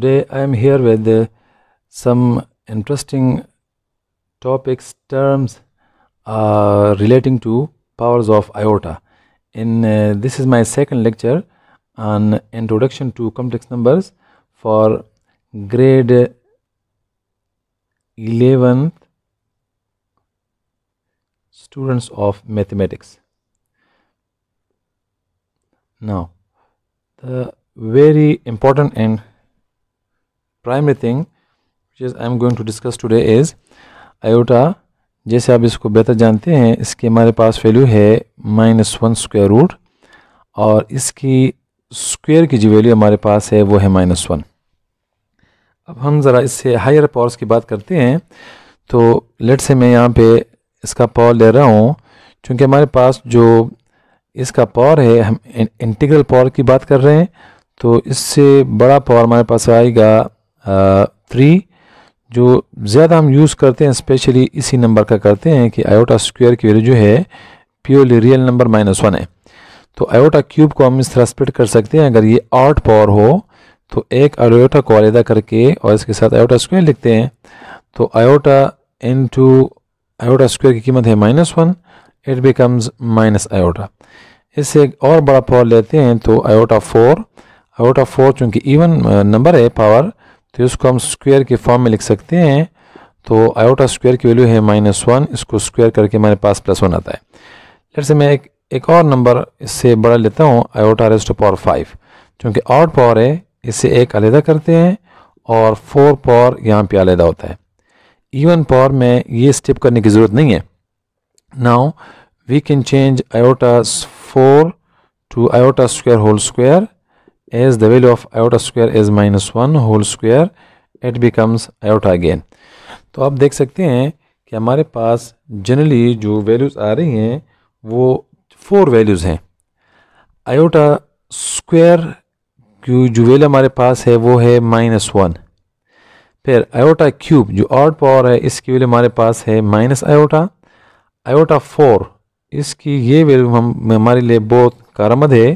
Today I am here with uh, some interesting topics, terms uh, relating to powers of iota. In uh, this is my second lecture on introduction to complex numbers for grade 11th students of mathematics. Now, the very important and primary thing which is going to going to discuss today is iota जैसे आप इसको बेहतर जानते हैं इसकी हमारे पास value है माइनस वन स्क्वायर रूट और इसकी स्क्वायर की जो वैल्यू हमारे पास है वो है माइनस वन अब हम ज़रा इससे हायर पावर्स की बात करते हैं तो लेट से मैं यहाँ पे इसका पावर ले रहा हूँ क्योंकि हमारे पास जो इसका पावर है हम इंटीग्रल पावर की बात कर रहे हैं तो इससे बड़ा पावर हमारे पास आएगा थ्री uh, जो ज़्यादा हम यूज़ करते हैं स्पेशली इसी नंबर का करते हैं कि आयोटा स्क्वायर की वैल्यू जो है purely real number minus one है तो आयोटा क्यूब को हम इस तरह स्प्लिट कर सकते हैं अगर ये आठ पावर हो तो एक आयोटा को अलहदा करके और इसके साथ आयोटा स्क्वायर लिखते हैं तो iota into iota square की कीमत है minus one it becomes minus iota इससे एक और बड़ा पावर लेते हैं तो आयोटा फोर आयोटा फोर चूँकि इवन नंबर है पावर तो इसको हम स्क्वायर के फॉर्म में लिख सकते हैं तो आयोटा स्क्वायर की वैल्यू है माइनस वन इसको स्क्वायर करके हमारे पास प्लस वन आता है लेट से मैं एक एक और नंबर इससे बड़ा लेता हूँ iota raised to power five क्योंकि आउट पावर है इसे एक अलहदा करते हैं और फोर पावर यहाँ पे अलहदा होता है इवन पावर में ये स्टेप करने की ज़रूरत नहीं है now we can change iota four to iota square whole square as the value of iota square is minus one whole square it becomes iota again तो आप देख सकते हैं कि हमारे पास जनरली जो वैल्यूज़ आ रही हैं वो फोर वैल्यूज़ हैं आयोटा स्क्वायर की जो वैल्यू हमारे पास है वो है माइनस वन फिर आयोटा क्यूब जो आर्ट पावर है इसकी वैल्यू हमारे पास है माइनस आयोटा आयोटा फोर इसकी ये वैल्यू हम हमारे लिए बहुत कारामद है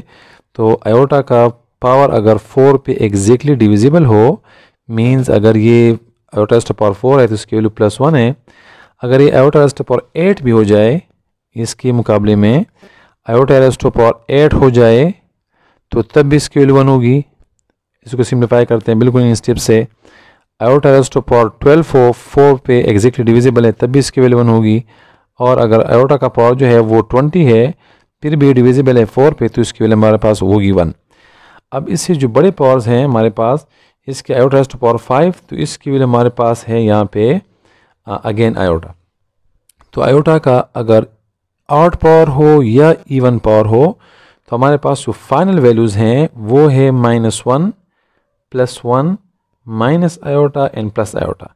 तो आयोटा का पावर अगर फोर पे एग्जैक्टली डिविजिबल हो मीन्स अगर ये आयोटा पावर फोर है तो इसकी वैल्यू प्लस वन है अगर ये आयोटा पावर एट भी हो जाए इसके मुकाबले में आयोटा एस पावर एट हो जाए तो तब भी इसकी वैल्यू वन होगी इसको सिम्प्लीफाई करते हैं बिल्कुल इन स्टेप से आयोटा एस पावर ट्वेल्व हो फोर पे एग्जैक्टली डिविजिबल है तब भी इसकी वैल्यू वन होगी और अगर आयोटा का पावर जो है वो ट्वेंटी है फिर भी डिविजिबल है फोर पे तो इसकी वैल्यू हमारे पास होगी वन अब इससे जो बड़े पावर्स हैं हमारे पास इसके आयोटा टू पावर फाइव तो इसके लिए हमारे पास है यहाँ पे अगेन आयोटा तो आयोटा का अगर आठ पावर हो या इवन पावर हो तो हमारे पास जो फाइनल वैल्यूज़ हैं वो है minus one plus one minus iota and plus iota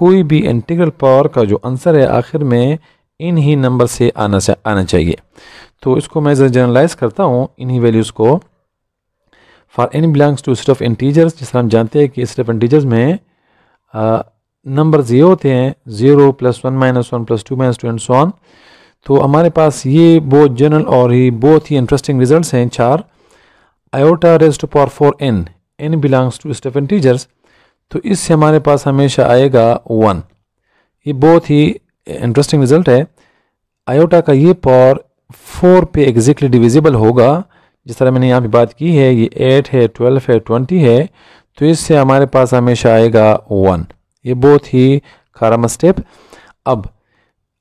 कोई भी इंटीग्रल पावर का जो आंसर है आखिर में इन ही नंबर से आना आना चाहिए तो इसको मैं जनरलाइज करता हूँ इन्हीं वैल्यूज़ को for n belongs to of integers जिस तरह हम जानते हैं कि ऑफ इंटीजर्स में नंबर ज़ीरो होते हैं zero plus one minus one plus two minus two and so on तो हमारे पास ये बहुत जनरल और ही बहुत ही इंटरेस्टिंग रिज़ल्ट हैं चार iota raise to power four n n belongs to स्टफ इंटीजर्स तो इससे हमारे पास हमेशा आएगा वन ये बहुत ही इंटरेस्टिंग रिजल्ट है आयोटा का ये पावर फोर पे एग्जैक्टली डिविजिबल होगा जिस तरह मैंने यहाँ पे बात की है ये एट है ट्वेल्व है ट्वेंटी है तो इससे हमारे पास हमेशा आएगा वन ये बहुत ही खारम स्टेप अब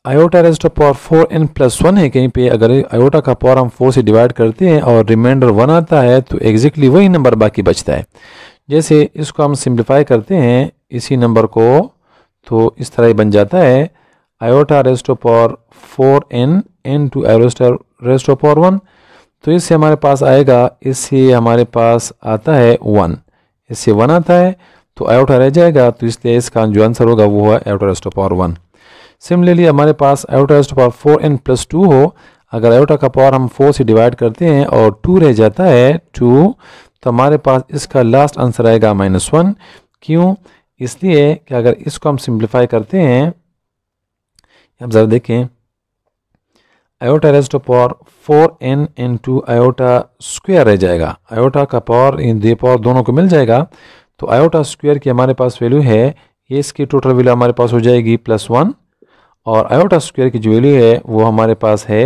iota rest of power four n plus one है कहीं पे अगर आयोटा का पावर हम फोर से डिवाइड करते हैं और रिमाइंडर वन आता है तो एग्जैक्टली वही नंबर बाकी बचता है जैसे इसको हम सिंप्लीफाई करते हैं इसी नंबर को तो इस तरह ही बन जाता है iota rest of power four n n to आयोस्टर रेस्ट ऑफ पावर वन तो इससे हमारे पास आएगा इससे हमारे पास आता है वन इससे वन आता है तो आयोटा रह जाएगा तो इसलिए इसका जो आंसर होगा वो है iota raised power one similarly हमारे पास iota raised power four n plus two हो अगर आयोटा का पावर हम फोर से डिवाइड करते हैं और टू रह जाता है टू तो हमारे पास इसका लास्ट आंसर आएगा माइनस वन क्यों इसलिए कि अगर इसको हम सिंप्लीफाई करते हैं अब ज़रा देखें iota raise to power four n into iota square रह जाएगा आयोटा का पावर इन दे पावर दोनों को मिल जाएगा तो आयोटा स्क्वेयर की हमारे पास वैल्यू है ये इसकी टोटल वैल्यू हमारे पास हो जाएगी प्लस वन और आयोटा स्क्वेयर की जो वैल्यू है वो हमारे पास है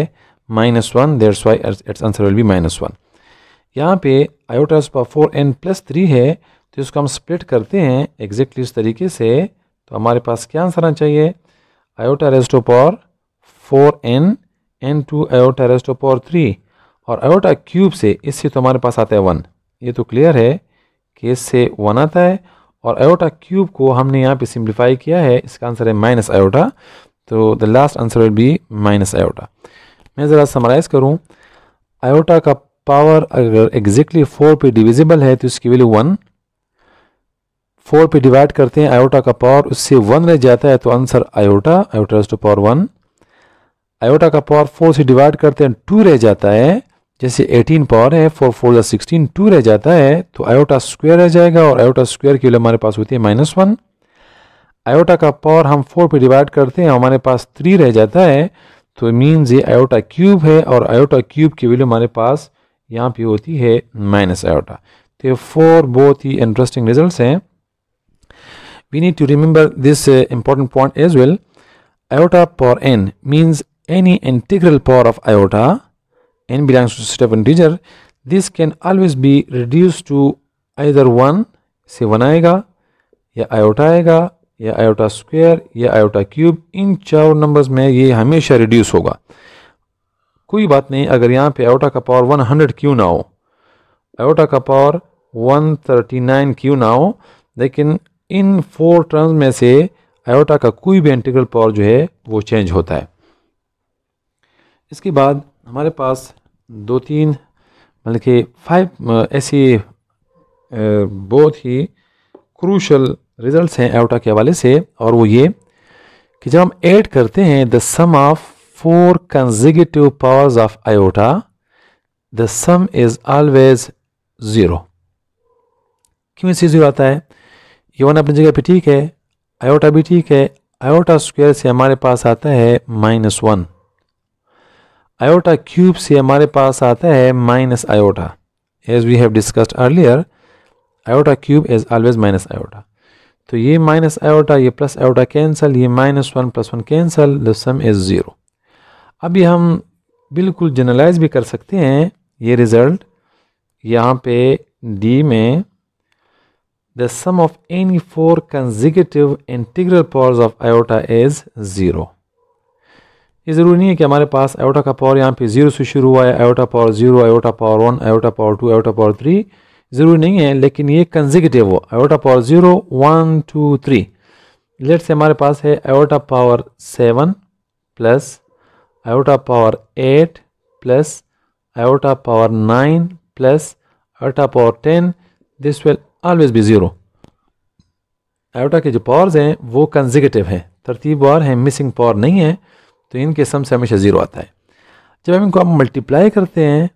minus one that's why it's answer will be minus one यहाँ पे iota power four n plus three है तो इसको हम स्प्लिट करते हैं एग्जैक्टली इस तरीके से तो हमारे पास क्या आंसर आना चाहिए iota raise to power four n n to iota raised of power three और एयोटा क्यूब से इससे तो हमारे पास आता है वन ये तो क्लियर है कि इससे वन आता है और एयोटा क्यूब को हमने यहाँ पे सिंप्लीफाई किया है इसका आंसर है माइनस एयोटा तो the last answer will be minus iota मैं ज़रा समराइज़ करूँ आयोटा का पावर अगर एग्जैक्टली फोर पे डिविजिबल है तो इसकी वैल्यू वन फोर पे डिवाइड करते हैं आयोटा का पावर उससे वन रह जाता है तो answer iota iota to power one iota का पावर फोर से डिवाइड करते हैं टू रह जाता है जैसे 18 पावर है फोर फोर या सिक्सटीन टू रह जाता है तो आयोटा स्क्वायर रह जाएगा और आयोटा स्क्वायर की वैल्यू हमारे पास होती है माइनस वन आयोटा का पावर हम फोर पे डिवाइड करते हैं हमारे पास थ्री रह जाता है तो मीन्स ये आयोटा क्यूब है और आयोटा क्यूब की वैल्यू हमारे पास यहाँ पे होती है माइनस आयोटा तो फोर बहुत ही इंटरेस्टिंग रिजल्ट हैं we need to remember this uh, point as well iota power n means any integral power of iota n belongs to set of integer this can always be reduced to either 1 से 1 आएगा या iota आएगा या iota square या iota cube इन चार numbers में ये हमेशा रिड्यूस होगा कोई बात नहीं अगर यहाँ पे iota का पावर 100 क्यों ना हो iota का पावर 139 क्यों ना हो लेकिन इन फोर टर्म्स में से आयोटा का कोई भी इंटीग्रल पावर जो है वो चेंज होता है इसके बाद हमारे पास दो तीन मतलब कि फाइव ऐसी बहुत ही क्रूशल रिजल्ट्स हैं एवटा के हवाले से और वो ये कि जब हम ऐड करते हैं the sum of four consecutive powers of iota the sum is always zero क्यों इसे ज़ीरो आता है ये वन अपनी जगह पे ठीक है आयोटा भी ठीक है आयोटा स्क्वायर से हमारे पास आता है माइनस वन आयोटा क्यूब से हमारे पास आता है minus iota as we have discussed earlier iota cube is always minus iota तो ये माइनस आयोटा ये प्लस आयोटा कैंसल ये minus one plus one cancel the sum is zero अभी हम बिल्कुल जनरलाइज भी कर सकते हैं ये रिज़ल्ट यहाँ पे डी में the sum of any four consecutive integral powers of iota is zero ये ज़रूरी नहीं है कि हमारे पास एयोटा का पावर यहाँ पे जीरो से शुरू हुआ है iota power zero iota power one iota power two iota power three ज़रूरी नहीं है लेकिन ये कंजिकटिव हो iota power zero one two three let से हमारे पास है iota power seven plus iota power eight plus iota power nine plus iota power ten this will always be zero iota के जो पावर्स हैं वो कंजिकटिव हैं तरतीब वार हैं मिसिंग पावर नहीं है तो इन सम से हमेशा ज़ीरो आता है जब हम इनको आप मल्टीप्लाई करते हैं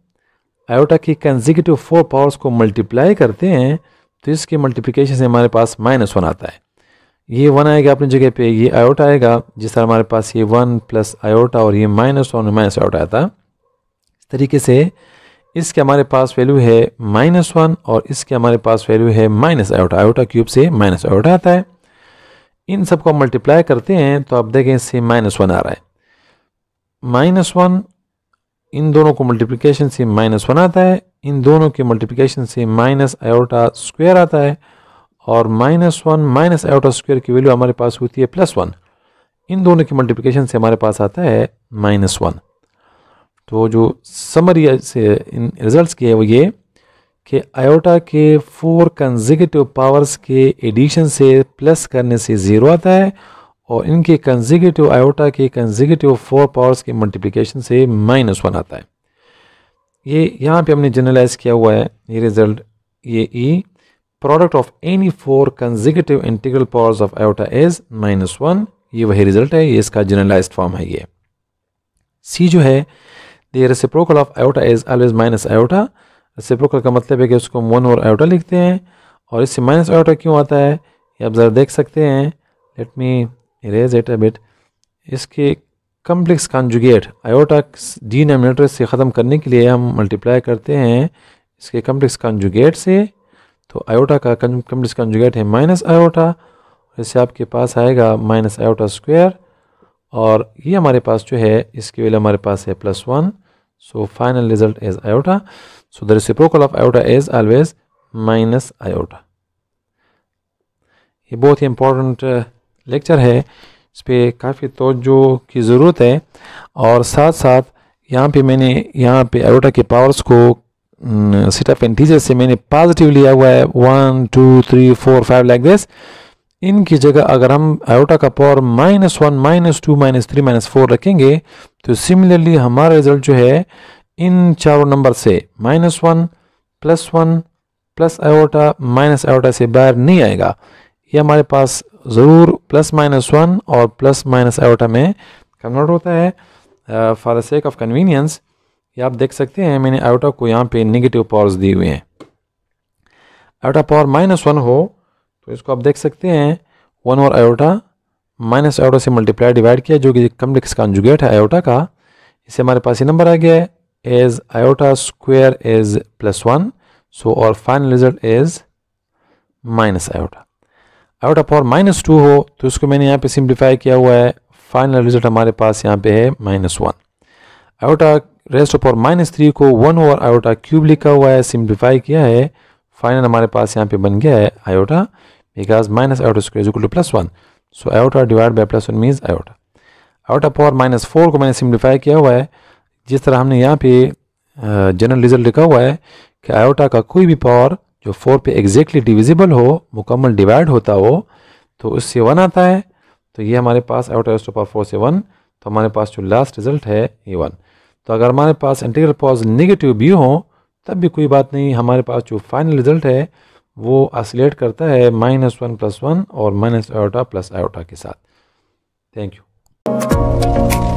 आयोटा की कंजिकटिव फोर पावर्स को मल्टीप्लाई करते हैं तो इसके मल्टीप्लिकेशन से हमारे पास माइनस वन आता है ये वन आएगा अपनी जगह पे ये आयोटा आएगा जिस तरह हमारे पास ये वन प्लस आयोटा और ये माइनस वन माइनस आयोटा आता इस तरीके से इसके हमारे पास वैल्यू है माइनस वन और इसके हमारे पास वैल्यू है माइनस आयोटा आयोटा क्यूब से माइनस आयोटा आता है इन सबको मल्टीप्लाई करते हैं तो आप देखें इससे माइनस वन आ रहा है माइनस वन इन दोनों को मल्टीप्लिकेशन से माइनस वन आता है इन दोनों के मल्टीप्लिकेशन से माइनस आयोटा स्क्वायर आता है और minus one minus iota square की वैल्यू हमारे पास होती है प्लस वन इन दोनों के मल्टीप्लिकेशन से हमारे पास आता है माइनस वन तो जो समर से इन रिजल्ट की है वो ये कि आयोटा के फोर कंजिगेटिव पावर्स के एडिशन से प्लस करने से ज़ीरो आता है और इनके कंजिगेटिव आयोटा के कंजिगेटिव फोर पावर्स के मल्टीप्लिकेशन से माइनस वन आता है ये यहाँ पे हमने जनरलाइज किया हुआ है ये रिजल्ट ये ई product of any four consecutive integral powers of iota is minus one ये वही रिजल्ट है ये इसका जनरलाइज फॉर्म है ये सी जो है the of iota is always minus iota reciprocal का मतलब है कि उसको वन और आयोटा लिखते हैं और इससे माइनस आयोटा क्यों आता है ये आप ज़रा देख सकते हैं let me erase it a bit इसके कम्प्लेक्स कॉन्जुगेट आयोटा डी डीनोमिनेटर से ख़त्म करने के लिए हम मल्टीप्लाई करते हैं इसके कम्प्लेक्स कॉन्जुगेट से तो आयोटा का कम्प्लेक्स कॉन्जुगेट है माइनस आयोटा इससे आपके पास आएगा माइनस आयोटा स्क्वायर और ये हमारे पास जो है इसके वेल हमारे पास है plus one so final result is iota so the reciprocal of iota is always minus iota ये बहुत ही इंपॉर्टेंट लेक्चर है इस पर काफ़ी तोजो की ज़रूरत है और साथ साथ यहाँ पे मैंने यहाँ पे एरोटा के पावर्स को सिटअप एंड टीचर से मैंने पॉजिटिव लिया हुआ है one two three four five like this इनकी जगह अगर हम एरोटा का power minus one minus two minus three minus four रखेंगे तो सिमिलरली हमारा रिजल्ट जो है इन चारों नंबर से minus one plus one plus iota minus iota से बाहर नहीं आएगा ये हमारे पास ज़रूर प्लस माइनस वन और प्लस माइनस एटा में कन्वर्ट होता है for the sake of convenience ये आप देख सकते हैं मैंने एटा को यहाँ पे नेगेटिव पावर्स दिए हुए हैं एटा पावर माइनस वन हो तो इसको आप देख सकते हैं वन और एटा माइनस एटा से मल्टीप्लाई डिवाइड किया जो कि कम्प्लेक्स कॉन्जुगेट है एटा का इससे हमारे पास ये नंबर आ गया है as iota square is plus one so और final result is minus iota out of power minus two हो तो इसको मैंने यहाँ पे सिंप्लीफाई किया हुआ है फाइनल रिजल्ट हमारे पास यहाँ पे है minus one iota rest of power minus three को वन ओवर आयोटा क्यूब लिखा हुआ है सिंप्लीफाई किया है फाइनल हमारे पास यहाँ पे बन गया है iota because minus iota square two plus one so iota divide by plus one means iota of power minus four को मैंने सिंप्लीफाई किया हुआ है जिस तरह हमने यहाँ पे जनरल रिजल्ट लिखा हुआ है कि आयोटा का कोई भी पावर जो फोर पे एग्जैक्टली डिविजिबल हो मुकम्मल डिवाइड होता हो तो उससे वन आता है तो ये हमारे पास out as two power four से वन तो हमारे पास जो लास्ट रिजल्ट है ये वन तो अगर हमारे पास इंटीग्रल पॉज निगेटिव भी हो तब भी कोई बात नहीं हमारे पास जो फाइनल रिजल्ट है वो आइसोलेट करता है माइनस वन प्लस वन और माइनस आयोटा प्लस आयोटा के साथ थैंक यू